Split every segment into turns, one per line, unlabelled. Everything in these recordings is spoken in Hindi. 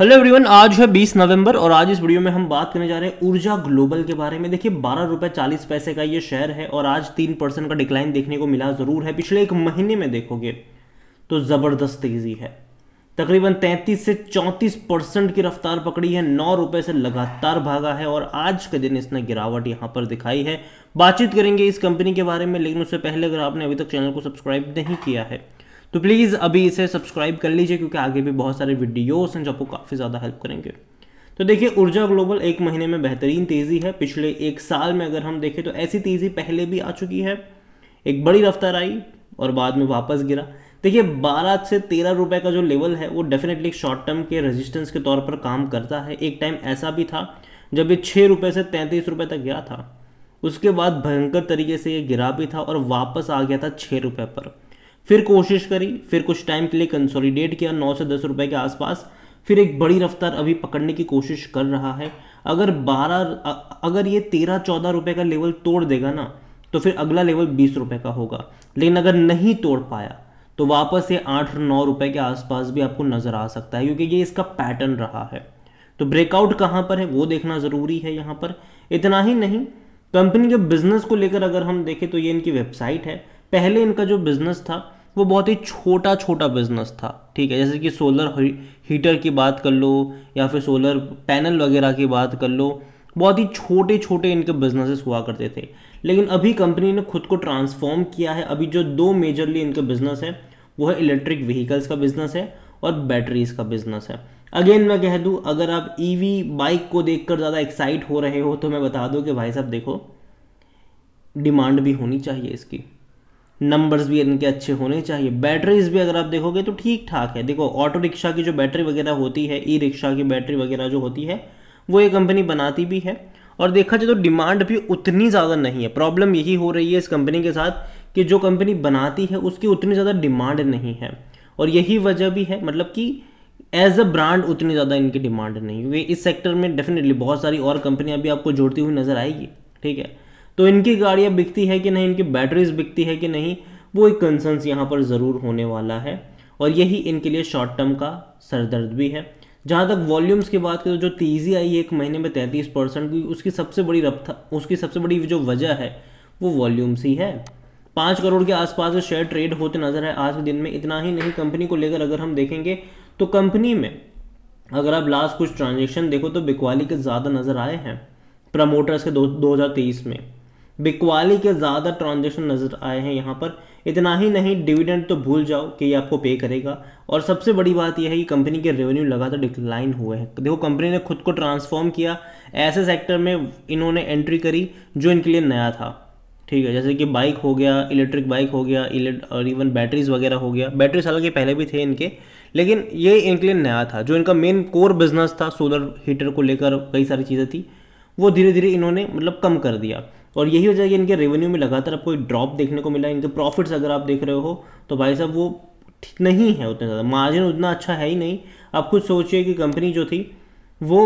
हेलो एवरीवन आज है 20 नवंबर और आज इस वीडियो में हम बात करने जा रहे हैं ऊर्जा ग्लोबल के बारे में देखिए बारह रुपये चालीस पैसे का ये शेयर है और आज तीन परसेंट का डिक्लाइन देखने को मिला ज़रूर है पिछले एक महीने में देखोगे तो ज़बरदस्त तेज़ी है तकरीबन 33 से 34 परसेंट की रफ्तार पकड़ी है नौ रुपये से लगातार भागा है और आज के दिन इसने गिरावट यहाँ पर दिखाई है बातचीत करेंगे इस कंपनी के बारे में लेकिन उससे पहले अगर आपने अभी तक चैनल को सब्सक्राइब नहीं किया है तो प्लीज़ अभी इसे सब्सक्राइब कर लीजिए क्योंकि आगे भी बहुत सारे वीडियोस हैं जो आपको काफ़ी ज़्यादा हेल्प करेंगे तो देखिए ऊर्जा ग्लोबल एक महीने में बेहतरीन तेज़ी है पिछले एक साल में अगर हम देखें तो ऐसी तेज़ी पहले भी आ चुकी है एक बड़ी रफ्तार आई और बाद में वापस गिरा देखिए 12 से तेरह रुपए का जो लेवल है वो डेफिनेटली शॉर्ट टर्म के रेजिस्टेंस के तौर पर काम करता है एक टाइम ऐसा भी था जब ये छः रुपये से तैंतीस रुपये तक गया था उसके बाद भयंकर तरीके से ये गिरा भी था और वापस आ गया था छः रुपये पर फिर कोशिश करी फिर कुछ टाइम के लिए कंसोलिडेट किया नौ से दस रुपए के आसपास फिर एक बड़ी रफ्तार अभी पकड़ने की कोशिश कर रहा है अगर बारह अगर ये तेरह चौदह रुपए का लेवल तोड़ देगा ना तो फिर अगला लेवल बीस रुपए का होगा लेकिन अगर नहीं तोड़ पाया तो वापस ये आठ नौ रुपए के आसपास भी आपको नज़र आ सकता है क्योंकि ये इसका पैटर्न रहा है तो ब्रेकआउट कहां पर है वो देखना ज़रूरी है यहाँ पर इतना ही नहीं कंपनी के बिजनेस को लेकर अगर हम देखें तो ये इनकी वेबसाइट है पहले इनका जो बिज़नेस था वो बहुत ही छोटा छोटा बिज़नेस था ठीक है जैसे कि सोलर हीटर की बात कर लो या फिर सोलर पैनल वगैरह की बात कर लो बहुत ही छोटे छोटे इनके बिजनेसेस हुआ करते थे लेकिन अभी कंपनी ने खुद को ट्रांसफॉर्म किया है अभी जो दो मेजरली इनका बिजनेस है वो है इलेक्ट्रिक व्हीकल्स का बिजनेस है और बैटरीज का बिजनेस है अगेन मैं कह दूँ अगर आप ई e बाइक को देख ज़्यादा एक्साइट हो रहे हो तो मैं बता दूँ कि भाई साहब देखो डिमांड भी होनी चाहिए इसकी नंबर्स भी इनके अच्छे होने चाहिए बैटरीज भी अगर आप देखोगे तो ठीक ठाक है देखो ऑटो रिक्शा की जो बैटरी वगैरह होती है ई रिक्शा की बैटरी वगैरह जो होती है वो ये कंपनी बनाती भी है और देखा जाए तो डिमांड भी उतनी ज़्यादा नहीं है प्रॉब्लम यही हो रही है इस कंपनी के साथ कि जो कंपनी बनाती है उसकी उतनी ज़्यादा डिमांड नहीं है और यही वजह भी है मतलब कि एज अ ब्रांड उतनी ज़्यादा इनकी डिमांड नहीं क्योंकि इस सेक्टर में डेफिनेटली बहुत सारी और कंपनियाँ भी आपको जोड़ती हुई नज़र आएगी ठीक है तो इनकी गाड़ियाँ बिकती है कि नहीं इनकी बैटरीज बिकती है कि नहीं वो एक कंसर्नस यहाँ पर ज़रूर होने वाला है और यही इनके लिए शॉर्ट टर्म का सरदर्द भी है जहाँ तक वॉल्यूम्स की बात करें तो जो तेज़ी e आई है एक महीने में तैंतीस परसेंट की उसकी सबसे बड़ी रफ्तार उसकी सबसे बड़ी जो वजह है वो वॉल्यूम्स ही है पाँच करोड़ के आसपास जो शेयर ट्रेड होते नज़र है आज के दिन में इतना ही नहीं कंपनी को लेकर अगर हम देखेंगे तो कंपनी में अगर आप लास्ट कुछ ट्रांजेक्शन देखो तो बिकवाली के ज़्यादा नज़र आए हैं प्रमोटर्स के दो, दो में बिकवाली के ज़्यादा ट्रांजेक्शन नज़र आए हैं यहाँ पर इतना ही नहीं डिविडेंड तो भूल जाओ कि ये आपको पे करेगा और सबसे बड़ी बात यह है कि कंपनी के रेवेन्यू लगातार डिक्लाइन हुए हैं देखो कंपनी ने खुद को ट्रांसफॉर्म किया ऐसे सेक्टर में इन्होंने एंट्री करी जो इनके लिए नया था ठीक है जैसे कि बाइक हो गया इलेक्ट्रिक बाइक हो गया और इवन बैटरीज वगैरह हो गया बैटरी साल के पहले भी थे इनके लेकिन ये इनके लिए नया था जो इनका मेन कोर बिजनेस था सोलर हीटर को लेकर कई सारी चीज़ें थी वो धीरे धीरे इन्होंने मतलब कम कर दिया और यही वजह कि इनके रेवेन्यू में लगातार आपको ड्रॉप देखने को मिला इनके प्रॉफिट्स अगर आप देख रहे हो तो भाई साहब वो ठीक नहीं है उतना ज़्यादा मार्जिन उतना अच्छा है ही नहीं आप खुद सोचिए कि कंपनी जो थी वो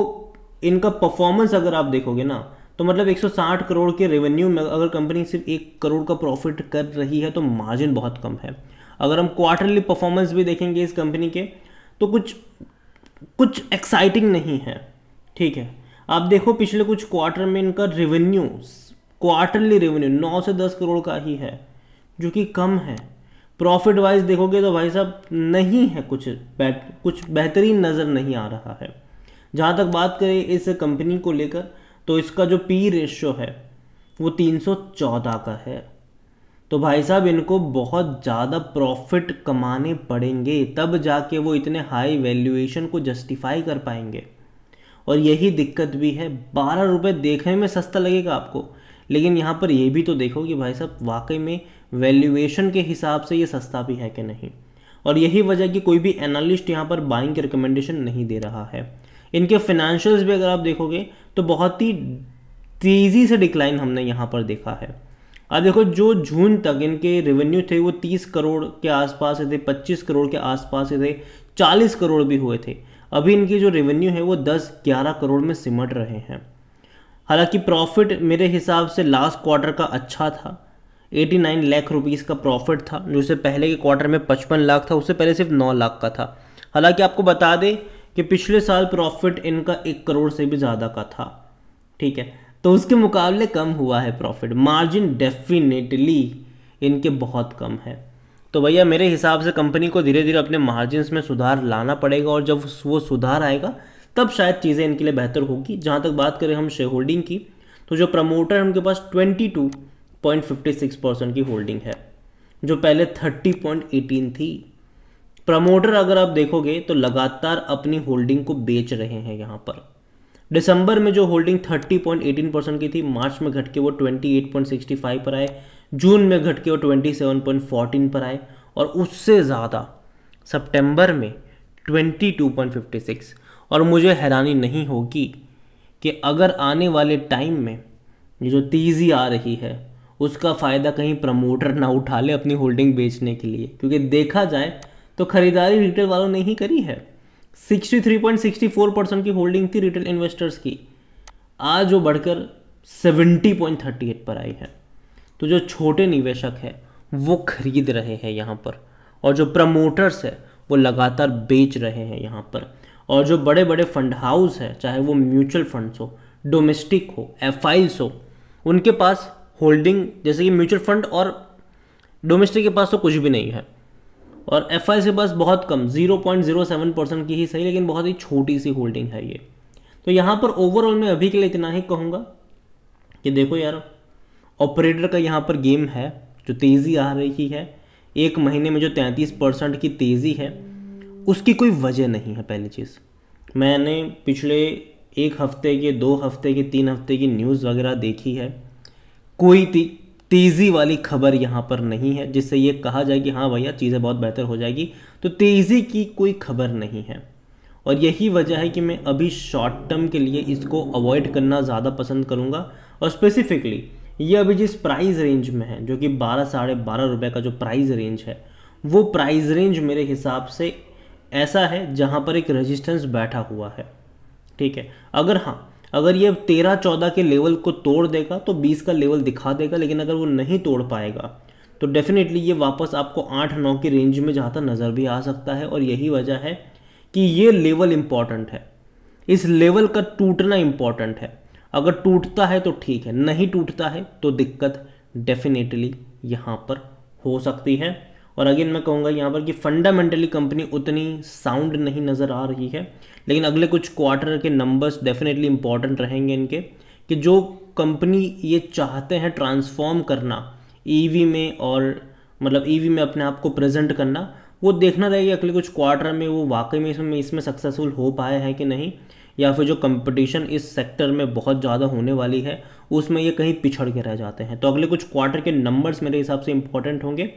इनका परफॉर्मेंस अगर आप देखोगे ना तो मतलब 160 करोड़ के रेवेन्यू में अगर कंपनी सिर्फ एक करोड़ का प्रॉफिट कर रही है तो मार्जिन बहुत कम है अगर हम क्वार्टरली परफॉर्मेंस भी देखेंगे इस कंपनी के तो कुछ कुछ एक्साइटिंग नहीं है ठीक है आप देखो पिछले कुछ क्वार्टर में इनका रेवेन्यू क्वार्टरली रेवेन्यू नौ से दस करोड़ का ही है जो कि कम है प्रॉफिट वाइज देखोगे तो भाई साहब नहीं है कुछ बैट कुछ बेहतरीन नज़र नहीं आ रहा है जहाँ तक बात करें इस कंपनी को लेकर तो इसका जो पी रेशो है वो 314 का है तो भाई साहब इनको बहुत ज़्यादा प्रॉफिट कमाने पड़ेंगे तब जाके वो इतने हाई वैल्यूएशन को जस्टिफाई कर पाएंगे और यही दिक्कत भी है बारह रुपये देखने में सस्ता लगेगा आपको लेकिन यहाँ पर ये भी तो देखो कि भाई साहब वाकई में वैल्यूएशन के हिसाब से ये सस्ता भी है कि नहीं और यही वजह कि कोई भी एनालिस्ट यहाँ पर बाइंग की रिकमेंडेशन नहीं दे रहा है इनके फाइनेंशियल्स भी अगर आप देखोगे तो बहुत ही तेज़ी से डिक्लाइन हमने यहाँ पर देखा है अब देखो जो जून तक इनके रेवेन्यू थे वो 30 करोड़ के आसपास थे 25 करोड़ के आसपास थे 40 करोड़ भी हुए थे अभी इनकी जो रेवेन्यू है वो 10-11 करोड़ में सिमट रहे हैं हालांकि प्रॉफिट मेरे हिसाब से लास्ट क्वार्टर का अच्छा था 89 लाख रुपीज़ का प्रॉफिट था जो उससे पहले के क्वार्टर में 55 लाख था उससे पहले सिर्फ 9 लाख का था हालांकि आपको बता दें कि पिछले साल प्रॉफिट इनका एक करोड़ से भी ज़्यादा का था ठीक है तो उसके मुकाबले कम हुआ है प्रॉफिट मार्जिन डेफिनेटली इनके बहुत कम है तो भैया मेरे हिसाब से कंपनी को धीरे धीरे अपने मार्जिन में सुधार लाना पड़ेगा और जब वो सुधार आएगा तब शायद चीज़ें इनके लिए बेहतर होगी जहाँ तक बात करें हम शेयर होल्डिंग की तो जो प्रमोटर है उनके पास 22.56 परसेंट की होल्डिंग है जो पहले 30.18 थी प्रमोटर अगर आप देखोगे तो लगातार अपनी होल्डिंग को बेच रहे हैं यहाँ पर दिसंबर में जो होल्डिंग 30.18 परसेंट की थी मार्च में घट के वो 28.65 पर आए जून में घट के वो 27.14 पर आए और उससे ज़्यादा सितंबर में 22.56 और मुझे हैरानी नहीं होगी कि अगर आने वाले टाइम में ये जो तेज़ी आ रही है उसका फ़ायदा कहीं प्रमोटर ना उठा ले अपनी होल्डिंग बेचने के लिए क्योंकि देखा जाए तो खरीदारी रिटेल वालों ने ही करी है 63.64 परसेंट की होल्डिंग थी रिटेल इन्वेस्टर्स की आज वो बढ़कर 70.38 पर आई है तो जो छोटे निवेशक है वो खरीद रहे हैं यहाँ पर और जो प्रमोटर्स है वो लगातार बेच रहे हैं यहाँ पर और जो बड़े बड़े फंड हाउस है चाहे वो म्यूचुअल फंड्स हो डोमेस्टिक हो एफ हो उनके पास होल्डिंग जैसे कि म्यूचुअल फंड और डोमेस्टिक के पास तो कुछ भी नहीं है और एफ के पास बहुत कम 0.07 परसेंट की ही सही लेकिन बहुत ही छोटी सी होल्डिंग है ये तो यहाँ पर ओवरऑल मैं अभी के लिए इतना ही कहूँगा कि देखो यार ऑपरेटर का यहाँ पर गेम है जो तेज़ी आ रही है एक महीने में जो तैंतीस परसेंट की तेज़ी है उसकी कोई वजह नहीं है पहली चीज़ मैंने पिछले एक हफ्ते के दो हफ्ते के तीन हफ्ते की न्यूज़ वगैरह देखी है कोई ती तेज़ी वाली खबर यहाँ पर नहीं है जिससे ये कहा जाए कि हाँ भैया चीज़ें बहुत बेहतर हो जाएगी तो तेज़ी की कोई खबर नहीं है और यही वजह है कि मैं अभी शॉर्ट टर्म के लिए इसको अवॉइड करना ज़्यादा पसंद करूँगा और स्पेसिफिकली ये अभी जिस प्राइस रेंज में है जो कि बारह साढ़े बारह रुपये का जो प्राइस रेंज है वो प्राइस रेंज मेरे हिसाब से ऐसा है जहां पर एक रेजिस्टेंस बैठा हुआ है ठीक है अगर हाँ अगर ये तेरह चौदह के लेवल को तोड़ देगा तो बीस का लेवल दिखा देगा लेकिन अगर वो नहीं तोड़ पाएगा तो डेफिनेटली ये वापस आपको आठ नौ की रेंज में जाता नज़र भी आ सकता है और यही वजह है कि ये लेवल इंपॉर्टेंट है इस लेवल का टूटना इंपॉर्टेंट है अगर टूटता है तो ठीक है नहीं टूटता है तो दिक्कत डेफिनेटली यहाँ पर हो सकती है और अगेन मैं कहूँगा यहाँ पर कि फंडामेंटली कंपनी उतनी साउंड नहीं नज़र आ रही है लेकिन अगले कुछ क्वार्टर के नंबर्स डेफिनेटली इंपॉर्टेंट रहेंगे इनके कि जो कंपनी ये चाहते हैं ट्रांसफॉर्म करना ईवी e में और मतलब ईवी e में अपने आप को प्रेजेंट करना वो देखना रहेगा अगले कुछ क्वार्टर में वो वाकई में इसमें इसमें सक्सेसफुल हो पाए हैं कि नहीं या फिर जो कंपटीशन इस सेक्टर में बहुत ज़्यादा होने वाली है उसमें ये कहीं पिछड़ के रह जाते हैं तो अगले कुछ क्वार्टर के नंबर्स मेरे हिसाब से इंपॉर्टेंट होंगे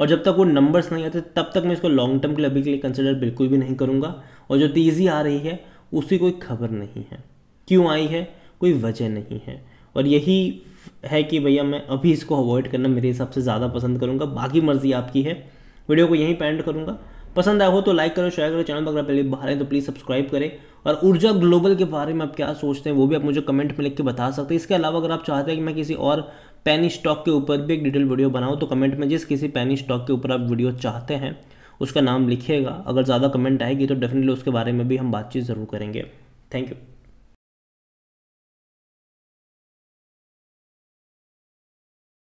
और जब तक वो नंबर्स नहीं आते तब तक मैं इसको लॉन्ग टर्म के अभी के लिए कंसिडर बिल्कुल भी नहीं करूँगा और जो तेज़ी आ रही है उसकी कोई खबर नहीं है क्यों आई है कोई वजह नहीं है और यही है कि भैया मैं अभी इसको अवॉइड करना मेरे हिसाब से ज़्यादा पसंद करूँगा बाकी मर्ज़ी आपकी है वीडियो को यहीं पेंड करूँगा पसंद आया हो तो लाइक करो शेयर करो चैनल पर अगर पहले बाहर हैं तो प्लीज़ सब्सक्राइब करें और ऊर्जा ग्लोबल के बारे में आप क्या सोचते हैं वो भी आप मुझे कमेंट में लिख के बता सकते हैं इसके अलावा अगर आप चाहते हैं कि मैं किसी और पैनी स्टॉक के ऊपर भी एक डिटेल वीडियो बनाओ तो कमेंट में जिस किसी पैनी स्टॉक के ऊपर आप वीडियो चाहते हैं उसका नाम लिखिएगा अगर ज़्यादा कमेंट आएगी तो डेफिनेटली उसके बारे में भी हम बातचीत ज़रूर करेंगे थैंक यू